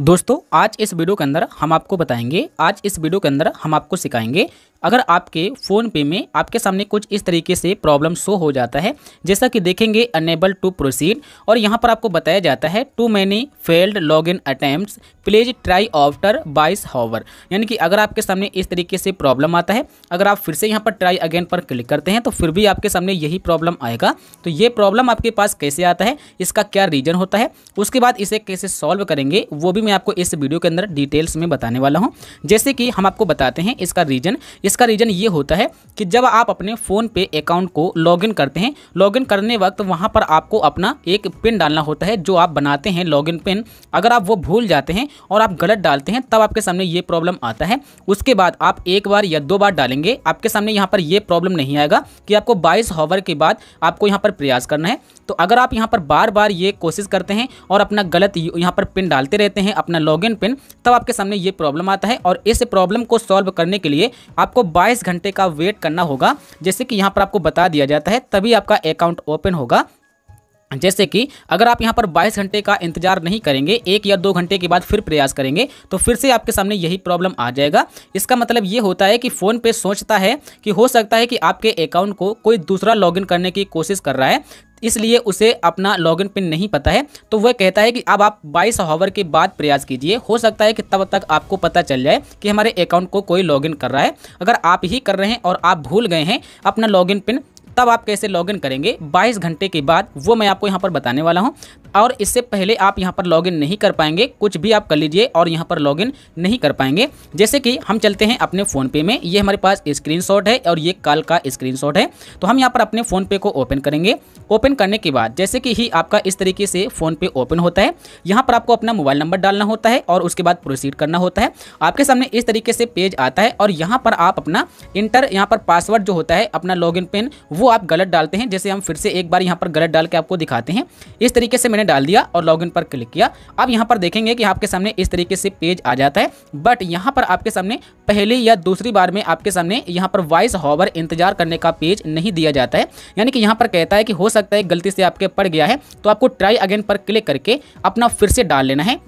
दोस्तों आज इस वीडियो के अंदर हम आपको बताएंगे आज इस वीडियो के अंदर हम आपको सिखाएंगे अगर आपके फ़ोन पे में आपके सामने कुछ इस तरीके से प्रॉब्लम शो हो जाता है जैसा कि देखेंगे अनेबल टू प्रोसीड और यहाँ पर आपको बताया जाता है too many failed log in attempt please try after बाइस हावर यानी कि अगर आपके सामने इस तरीके से प्रॉब्लम आता है अगर आप फिर से यहाँ पर ट्राई अगेन पर क्लिक करते हैं तो फिर भी आपके सामने यही प्रॉब्लम आएगा तो ये प्रॉब्लम आपके पास कैसे आता है इसका क्या रीज़न होता है उसके बाद इसे कैसे सॉल्व करेंगे वो भी मैं आपको इस वीडियो के अंदर डिटेल्स में बताने वाला हूँ जैसे कि हम आपको बताते हैं इसका रीज़न इसका रीज़न ये होता है कि जब आप अपने फ़ोन पे अकाउंट को लॉगिन करते हैं लॉगिन करने वक्त वहाँ पर आपको अपना एक पिन डालना होता है जो आप बनाते हैं लॉगिन पिन अगर आप वो भूल जाते हैं और आप गलत डालते हैं तब आपके सामने ये प्रॉब्लम आता है उसके बाद आप एक बार या दो बार डालेंगे आपके सामने यहाँ पर ये प्रॉब्लम नहीं आएगा कि आपको बाईस हॉवर के बाद आपको यहाँ पर प्रयास करना है तो अगर आप यहाँ पर बार बार ये कोशिश करते हैं और अपना गलत यहाँ पर पिन डालते रहते हैं अपना लॉग पिन तब आपके सामने ये प्रॉब्लम आता है और इस प्रॉब्लम को सॉल्व करने के लिए आपको बाईस घंटे का वेट करना होगा जैसे कि यहाँ पर आपको बता दिया जाता है तभी आपका अकाउंट ओपन होगा जैसे कि अगर आप यहाँ पर 22 घंटे का इंतजार नहीं करेंगे एक या दो घंटे के बाद फिर प्रयास करेंगे तो फिर से आपके सामने यही प्रॉब्लम आ जाएगा इसका मतलब ये होता है कि फ़ोन पे सोचता है कि हो सकता है कि आपके अकाउंट को कोई दूसरा लॉगिन करने की कोशिश कर रहा है इसलिए उसे अपना लॉगिन पिन नहीं पता है तो वह कहता है कि अब आप 22 हावर के बाद प्रयास कीजिए हो सकता है कि तब तक आपको पता चल जाए कि हमारे अकाउंट को कोई लॉगिन कर रहा है अगर आप ही कर रहे हैं और आप भूल गए हैं अपना लॉगिन पिन तब आप कैसे लॉगिन करेंगे 22 घंटे के बाद वो मैं आपको यहाँ पर बताने वाला हूँ और इससे पहले आप यहाँ पर लॉगिन नहीं कर पाएंगे कुछ भी आप कर लीजिए और यहाँ पर लॉगिन नहीं कर पाएंगे जैसे कि हम चलते हैं अपने फ़ोन पे में ये हमारे पास स्क्रीनशॉट है और ये कॉल का स्क्रीनशॉट है तो हम यहाँ पर अपने फ़ोन पे को ओपन करेंगे ओपन करने के बाद जैसे कि ही आपका इस तरीके से फ़ोन पे ओपन होता है यहाँ पर आपको अपना मोबाइल नंबर डालना होता है और उसके बाद प्रोसीड करना होता है आपके सामने इस तरीके से पेज आता है और यहाँ पर आप अपना इंटर यहाँ पर पासवर्ड जो होता है अपना लॉगिन पिन वो आप गलत डालते हैं जैसे हम फिर से एक बार यहाँ पर गलत डाल के आपको दिखाते हैं इस तरीके से मैंने डाल दिया और लॉगिन पर क्लिक किया अब यहाँ पर देखेंगे कि आपके सामने इस तरीके से पेज आ जाता है बट यहाँ पर आपके सामने पहले या दूसरी बार में आपके सामने यहाँ पर वॉइस हॉवर इंतजार करने का पेज नहीं दिया जाता है यानी कि यहाँ पर कहता है कि हो सकता है गलती से आपके पड़ गया है तो आपको ट्राई अगेन पर क्लिक करके अपना फिर से डाल लेना है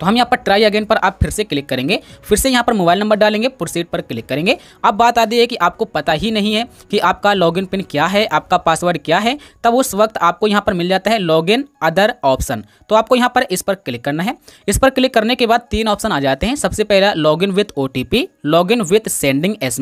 तो हम यहाँ पर ट्राई अगेन पर आप फिर से क्लिक करेंगे फिर से यहाँ पर मोबाइल नंबर डालेंगे प्रोसीड पर क्लिक करेंगे अब बात आती है कि आपको पता ही नहीं है कि आपका लॉगिन पिन क्या है आपका पासवर्ड क्या है तब उस वक्त आपको यहाँ पर मिल जाता है लॉगिन अदर ऑप्शन तो आपको यहाँ पर इस पर क्लिक करना है इस पर क्लिक करने के बाद तीन ऑप्शन आ जाते हैं सबसे पहला login with O T P login with sending S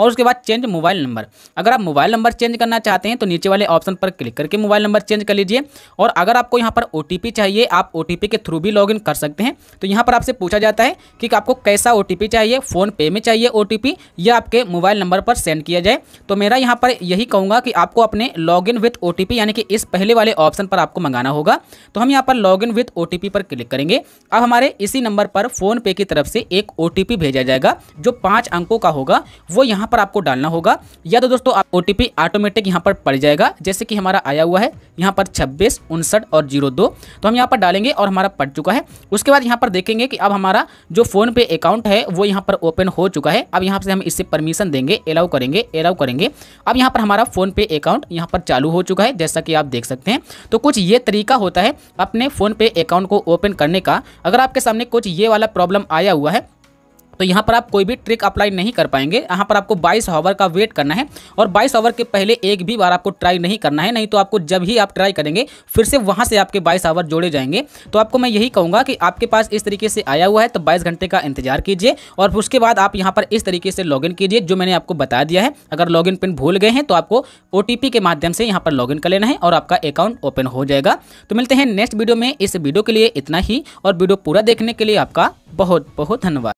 और उसके बाद चेंज मोबाइल नंबर अगर आप मोबाइल नंबर चेंज करना चाहते हैं तो नीचे वाले ऑप्शन पर क्लिक करके मोबाइल नंबर चेंज कर लीजिए और अगर आपको यहाँ पर ओ चाहिए आप ओ के थ्रू भी लॉग कर सकते हैं हैं तो यहाँ पर आपसे पूछा जाता है कि आपको कैसा ओ चाहिए फ़ोन पे में चाहिए ओ या आपके मोबाइल नंबर पर सेंड किया जाए तो मेरा यहाँ पर यही कहूँगा कि आपको अपने लॉग इन विथ ओ यानी कि इस पहले वाले ऑप्शन पर आपको मंगाना होगा तो हम यहाँ पर लॉग इन विथ ओ पर क्लिक करेंगे अब हमारे इसी नंबर पर फोन पे की तरफ से एक ओ भेजा जाएगा जो पाँच अंकों का होगा वो यहाँ पर आपको डालना होगा या तो दोस्तों आप ओ ऑटोमेटिक यहाँ पर पड़ जाएगा जैसे कि हमारा आया हुआ है यहाँ पर छब्बीस उनसठ और जीरो तो हम यहाँ पर डालेंगे और हमारा पड़ चुका है उसके बाद बाद यहाँ पर देखेंगे कि अब हमारा जो फोन पे अकाउंट है वो यहाँ पर ओपन हो चुका है अब यहाँ से हम इससे परमिशन देंगे अलाउ करेंगे अलाउ करेंगे अब यहाँ पर हमारा फोन पे अकाउंट यहाँ पर चालू हो चुका है जैसा कि आप देख सकते हैं तो कुछ ये तरीका होता है अपने फोन पे अकाउंट को ओपन करने का अगर आपके सामने कुछ ये वाला प्रॉब्लम आया हुआ है तो यहाँ पर आप कोई भी ट्रिक अप्लाई नहीं कर पाएंगे यहाँ पर आपको 22 आवर का वेट करना है और 22 आवर के पहले एक भी बार आपको ट्राई नहीं करना है नहीं तो आपको जब ही आप ट्राई करेंगे फिर से वहाँ से आपके 22 आवर जोड़े जाएंगे तो आपको मैं यही कहूँगा कि आपके पास इस तरीके से आया हुआ है तो बाईस घंटे का इंतजार कीजिए और उसके बाद आप यहाँ पर इस तरीके से लॉग कीजिए जो मैंने आपको बता दिया है अगर लॉग पिन भूल गए हैं तो आपको ओ के माध्यम से यहाँ पर लॉग कर लेना है और आपका अकाउंट ओपन हो जाएगा तो मिलते हैं नेक्स्ट वीडियो में इस वीडियो के लिए इतना ही और वीडियो पूरा देखने के लिए आपका बहुत बहुत धन्यवाद